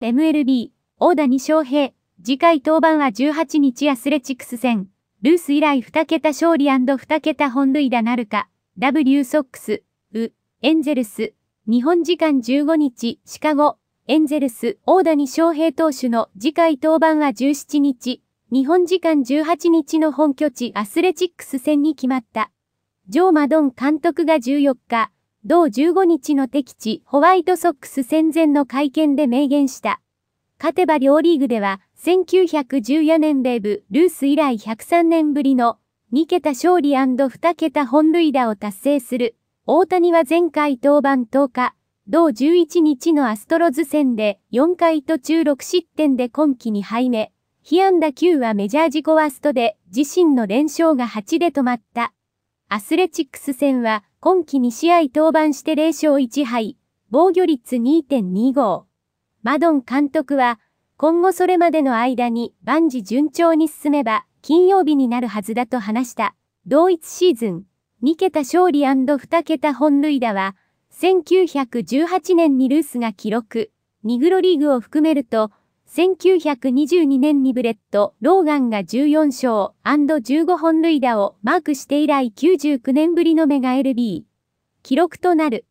MLB、大谷翔平、次回登板は18日アスレチックス戦、ルース以来2桁勝利 &2 桁本塁打なるか、W ソックス、ウ、エンゼルス、日本時間15日、シカゴ、エンゼルス、大谷翔平投手の次回登板は17日、日本時間18日の本拠地アスレチックス戦に決まった。ジョー・マドン監督が14日、同15日の敵地ホワイトソックス戦前の会見で明言した。勝てば両リーグでは、1914年ーブ・ルース以来103年ぶりの2桁勝利 &2 桁本塁打を達成する。大谷は前回登板10日、同11日のアストロズ戦で4回途中6失点で今季2敗目。被安打9はメジャー自己ワーストで自身の連勝が8で止まった。アスレチックス戦は今季2試合登板して0勝1敗、防御率2.25。マドン監督は、今後それまでの間に万事順調に進めば、金曜日になるはずだと話した。同一シーズン、2桁勝利 &2 桁本塁打は、1918年にルースが記録、ニグロリーグを含めると、1922年にブレット・ローガンが14勝 &15 本塁打をマークして以来99年ぶりのメガ LB 記録となる。